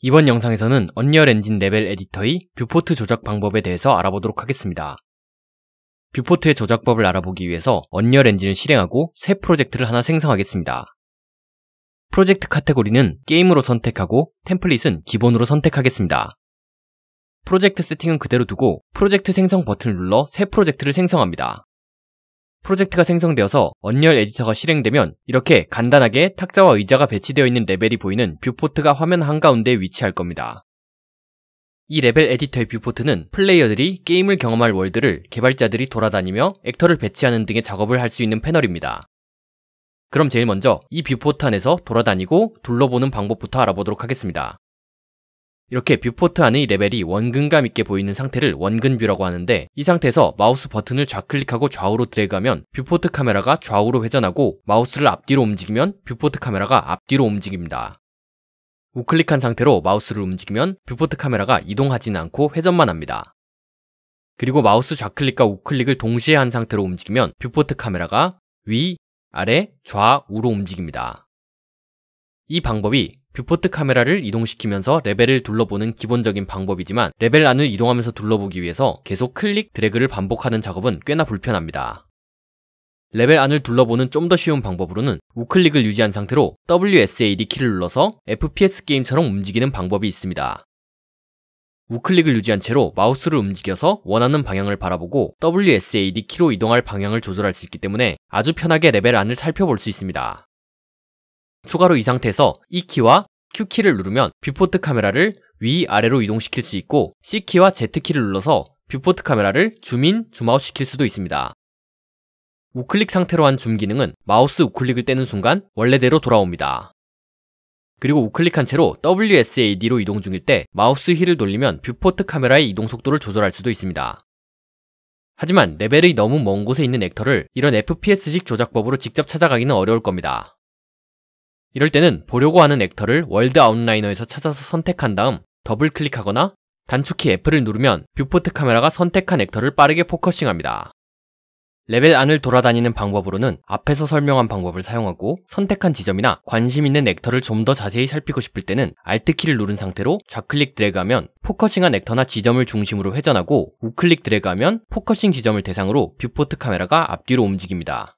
이번 영상에서는 언리얼 엔진 레벨 에디터의 뷰포트 조작 방법에 대해서 알아보도록 하겠습니다. 뷰포트의 조작법을 알아보기 위해서 언리얼 엔진을 실행하고 새 프로젝트를 하나 생성하겠습니다. 프로젝트 카테고리는 게임으로 선택하고 템플릿은 기본으로 선택하겠습니다. 프로젝트 세팅은 그대로 두고 프로젝트 생성 버튼을 눌러 새 프로젝트를 생성합니다. 프로젝트가 생성되어서 언리얼 에디터가 실행되면 이렇게 간단하게 탁자와 의자가 배치되어 있는 레벨이 보이는 뷰포트가 화면 한가운데에 위치할 겁니다. 이 레벨 에디터의 뷰포트는 플레이어들이 게임을 경험할 월드를 개발자들이 돌아다니며 액터를 배치하는 등의 작업을 할 수 있는 패널입니다. 그럼 제일 먼저 이 뷰포트 안에서 돌아다니고 둘러보는 방법부터 알아보도록 하겠습니다. 이렇게 뷰포트 안의 레벨이 원근감 있게 보이는 상태를 원근뷰라고 하는데 이 상태에서 마우스 버튼을 좌클릭하고 좌우로 드래그하면 뷰포트 카메라가 좌우로 회전하고 마우스를 앞뒤로 움직이면 뷰포트 카메라가 앞뒤로 움직입니다. 우클릭한 상태로 마우스를 움직이면 뷰포트 카메라가 이동하지는 않고 회전만 합니다. 그리고 마우스 좌클릭과 우클릭을 동시에 한 상태로 움직이면 뷰포트 카메라가 위, 아래, 좌우로 움직입니다. 이 방법이 뷰포트 카메라를 이동시키면서 레벨을 둘러보는 기본적인 방법이지만 레벨 안을 이동하면서 둘러보기 위해서 계속 클릭, 드래그를 반복하는 작업은 꽤나 불편합니다. 레벨 안을 둘러보는 좀 더 쉬운 방법으로는 우클릭을 유지한 상태로 WSAD 키를 눌러서 FPS 게임처럼 움직이는 방법이 있습니다. 우클릭을 유지한 채로 마우스를 움직여서 원하는 방향을 바라보고 WSAD 키로 이동할 방향을 조절할 수 있기 때문에 아주 편하게 레벨 안을 살펴볼 수 있습니다. 추가로 이 상태에서 E키와 Q키를 누르면 뷰포트 카메라를 위아래로 이동시킬 수 있고 C키와 Z키를 눌러서 뷰포트 카메라를 줌인, 줌아웃 시킬 수도 있습니다. 우클릭 상태로 한 줌 기능은 마우스 우클릭을 떼는 순간 원래대로 돌아옵니다. 그리고 우클릭한 채로 WSAD로 이동 중일 때 마우스 휠을 돌리면 뷰포트 카메라의 이동 속도를 조절할 수도 있습니다. 하지만 레벨이 너무 먼 곳에 있는 액터를 이런 FPS식 조작법으로 직접 찾아가기는 어려울 겁니다. 이럴 때는 보려고 하는 액터를 월드 아웃라이너에서 찾아서 선택한 다음 더블 클릭하거나 단축키 F를 누르면 뷰포트 카메라가 선택한 액터를 빠르게 포커싱합니다. 레벨 안을 돌아다니는 방법으로는 앞에서 설명한 방법을 사용하고 선택한 지점이나 관심 있는 액터를 좀 더 자세히 살피고 싶을 때는 Alt키를 누른 상태로 좌클릭 드래그하면 포커싱한 액터나 지점을 중심으로 회전하고 우클릭 드래그하면 포커싱 지점을 대상으로 뷰포트 카메라가 앞뒤로 움직입니다.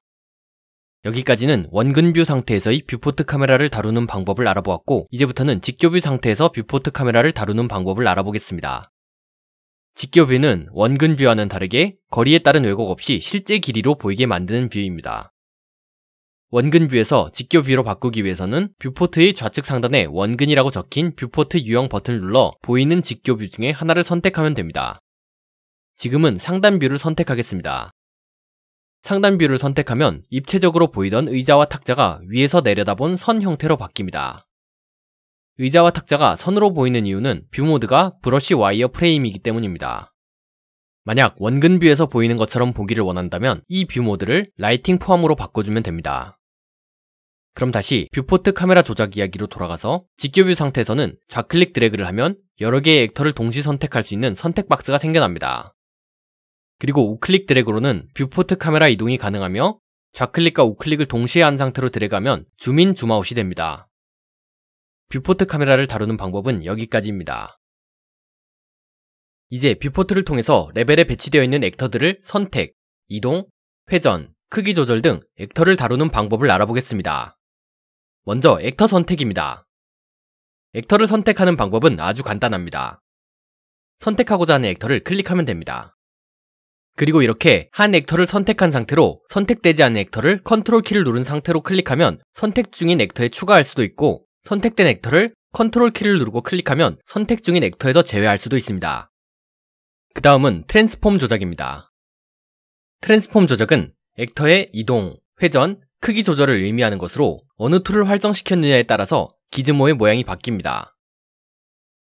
여기까지는 원근뷰 상태에서의 뷰포트 카메라를 다루는 방법을 알아보았고 이제부터는 직교뷰 상태에서 뷰포트 카메라를 다루는 방법을 알아보겠습니다. 직교뷰는 원근뷰와는 다르게 거리에 따른 왜곡 없이 실제 길이로 보이게 만드는 뷰입니다. 원근뷰에서 직교뷰로 바꾸기 위해서는 뷰포트의 좌측 상단에 원근이라고 적힌 뷰포트 유형 버튼을 눌러 보이는 직교뷰 중에 하나를 선택하면 됩니다. 지금은 상단뷰를 선택하겠습니다. 상단뷰를 선택하면 입체적으로 보이던 의자와 탁자가 위에서 내려다본 선 형태로 바뀝니다. 의자와 탁자가 선으로 보이는 이유는 뷰 모드가 브러쉬 와이어 프레임이기 때문입니다. 만약 원근 뷰에서 보이는 것처럼 보기를 원한다면 이 뷰 모드를 라이팅 포함으로 바꿔주면 됩니다. 그럼 다시 뷰포트 카메라 조작 이야기로 돌아가서 직교뷰 상태에서는 좌클릭 드래그를 하면 여러 개의 액터를 동시 선택할 수 있는 선택 박스가 생겨납니다. 그리고 우클릭 드래그로는 뷰포트 카메라 이동이 가능하며 좌클릭과 우클릭을 동시에 한 상태로 드래그하면 줌인 줌아웃이 됩니다. 뷰포트 카메라를 다루는 방법은 여기까지입니다. 이제 뷰포트를 통해서 레벨에 배치되어 있는 액터들을 선택, 이동, 회전, 크기 조절 등 액터를 다루는 방법을 알아보겠습니다. 먼저 액터 선택입니다. 액터를 선택하는 방법은 아주 간단합니다. 선택하고자 하는 액터를 클릭하면 됩니다. 그리고 이렇게 한 액터를 선택한 상태로 선택되지 않은 액터를 컨트롤 키를 누른 상태로 클릭하면 선택 중인 액터에 추가할 수도 있고 선택된 액터를 컨트롤 키를 누르고 클릭하면 선택 중인 액터에서 제외할 수도 있습니다. 그 다음은 트랜스폼 조작입니다. 트랜스폼 조작은 액터의 이동, 회전, 크기 조절을 의미하는 것으로 어느 툴을 활성시켰느냐에 따라서 기즈모의 모양이 바뀝니다.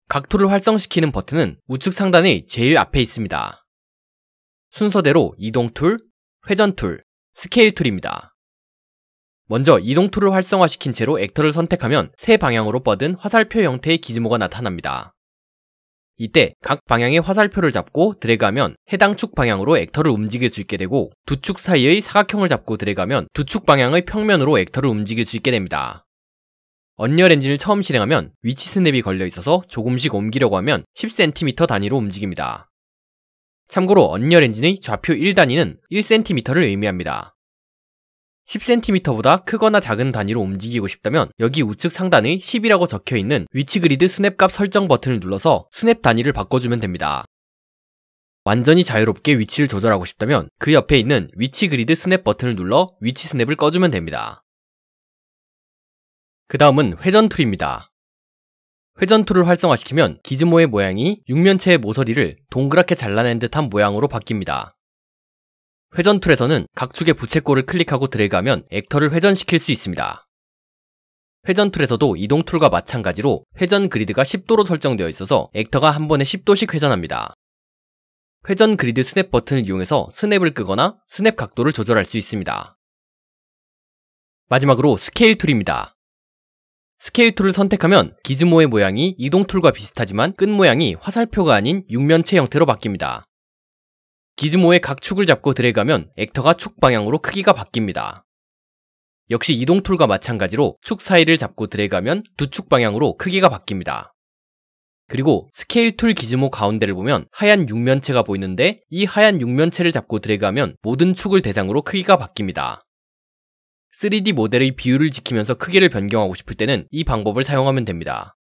각 툴을 활성시키는 버튼은 우측 상단의 제일 앞에 있습니다. 순서대로 이동 툴, 회전 툴, 스케일 툴입니다. 먼저 이동 툴을 활성화시킨 채로 액터를 선택하면 세 방향으로 뻗은 화살표 형태의 기즈모가 나타납니다. 이때 각 방향의 화살표를 잡고 드래그하면 해당 축 방향으로 액터를 움직일 수 있게 되고 두 축 사이의 사각형을 잡고 드래그하면 두 축 방향의 평면으로 액터를 움직일 수 있게 됩니다. 언리얼 엔진을 처음 실행하면 위치 스냅이 걸려 있어서 조금씩 옮기려고 하면 10cm 단위로 움직입니다. 참고로 언리얼 엔진의 좌표 1단위는 1cm를 의미합니다. 10cm보다 크거나 작은 단위로 움직이고 싶다면 여기 우측 상단의 10이라고 적혀있는 위치 그리드 스냅 값 설정 버튼을 눌러서 스냅 단위를 바꿔주면 됩니다. 완전히 자유롭게 위치를 조절하고 싶다면 그 옆에 있는 위치 그리드 스냅 버튼을 눌러 위치 스냅을 꺼주면 됩니다. 그 다음은 회전 툴입니다. 회전툴을 활성화시키면 기즈모의 모양이 육면체의 모서리를 동그랗게 잘라낸 듯한 모양으로 바뀝니다. 회전툴에서는 각 축의 부채꼴을 클릭하고 드래그하면 액터를 회전시킬 수 있습니다. 회전툴에서도 이동툴과 마찬가지로 회전 그리드가 10도로 설정되어 있어서 액터가 한 번에 10도씩 회전합니다. 회전 그리드 스냅 버튼을 이용해서 스냅을 끄거나 스냅 각도를 조절할 수 있습니다. 마지막으로 스케일 툴입니다. 스케일 툴을 선택하면 기즈모의 모양이 이동 툴과 비슷하지만 끝 모양이 화살표가 아닌 육면체 형태로 바뀝니다. 기즈모의 각 축을 잡고 드래그하면 액터가 축 방향으로 크기가 바뀝니다. 역시 이동 툴과 마찬가지로 축 사이를 잡고 드래그하면 두 축 방향으로 크기가 바뀝니다. 그리고 스케일 툴 기즈모 가운데를 보면 하얀 육면체가 보이는데 이 하얀 육면체를 잡고 드래그하면 모든 축을 대상으로 크기가 바뀝니다. 3D 모델의 비율을 지키면서 크기를 변경하고 싶을 때는 이 방법을 사용하면 됩니다.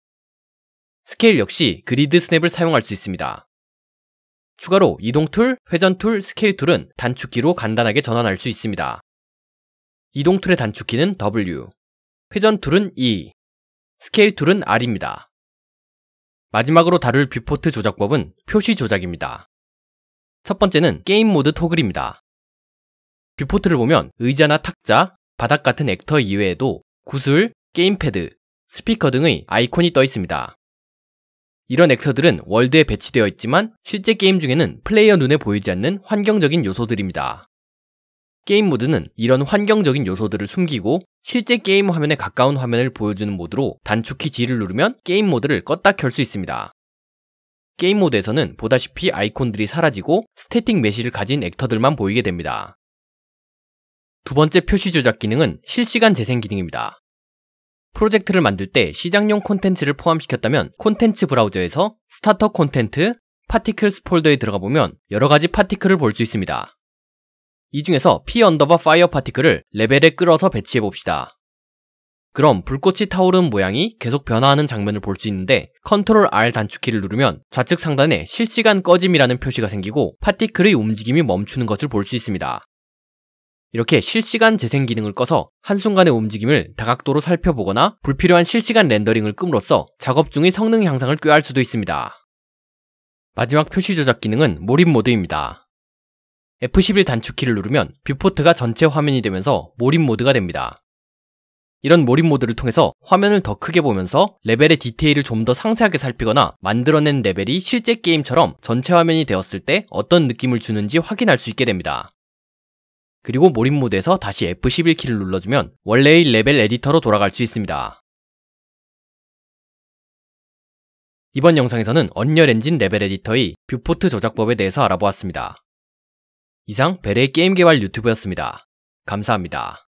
스케일 역시 그리드 스냅을 사용할 수 있습니다. 추가로 이동 툴, 회전 툴, 스케일 툴은 단축키로 간단하게 전환할 수 있습니다. 이동 툴의 단축키는 W, 회전 툴은 E, 스케일 툴은 R입니다. 마지막으로 다룰 뷰포트 조작법은 표시 조작입니다. 첫 번째는 게임 모드 토글입니다. 뷰포트를 보면 의자나 탁자, 바닥 같은 액터 이외에도 구슬, 게임패드, 스피커 등의 아이콘이 떠 있습니다. 이런 액터들은 월드에 배치되어 있지만 실제 게임 중에는 플레이어 눈에 보이지 않는 환경적인 요소들입니다. 게임 모드는 이런 환경적인 요소들을 숨기고 실제 게임 화면에 가까운 화면을 보여주는 모드로 단축키 G를 누르면 게임 모드를 껐다 켤 수 있습니다. 게임 모드에서는 보다시피 아이콘들이 사라지고 스태틱 메쉬를 가진 액터들만 보이게 됩니다. 두 번째 표시 조작 기능은 실시간 재생 기능입니다. 프로젝트를 만들 때 시장용 콘텐츠를 포함시켰다면 콘텐츠 브라우저에서 스타터 콘텐트, 파티클스 폴더에 들어가 보면 여러 가지 파티클을 볼 수 있습니다. 이 중에서 P 언더바 파이어 파티클을 레벨에 끌어서 배치해 봅시다. 그럼 불꽃이 타오르는 모양이 계속 변화하는 장면을 볼 수 있는데 컨트롤 R 단축키를 누르면 좌측 상단에 실시간 꺼짐이라는 표시가 생기고 파티클의 움직임이 멈추는 것을 볼 수 있습니다. 이렇게 실시간 재생 기능을 꺼서 한순간의 움직임을 다각도로 살펴보거나 불필요한 실시간 렌더링을 끔으로써 작업 중의 성능 향상을 꾀할 수도 있습니다. 마지막 표시 조작 기능은 몰입 모드입니다. F11 단축키를 누르면 뷰포트가 전체 화면이 되면서 몰입 모드가 됩니다. 이런 몰입 모드를 통해서 화면을 더 크게 보면서 레벨의 디테일을 좀 더 상세하게 살피거나 만들어낸 레벨이 실제 게임처럼 전체 화면이 되었을 때 어떤 느낌을 주는지 확인할 수 있게 됩니다. 그리고 몰입 모드에서 다시 F11키를 눌러주면 원래의 레벨 에디터로 돌아갈 수 있습니다. 이번 영상에서는 언리얼 엔진 레벨 에디터의 뷰포트 조작법에 대해서 알아보았습니다. 이상 베레의 게임 개발 유튜브였습니다. 감사합니다.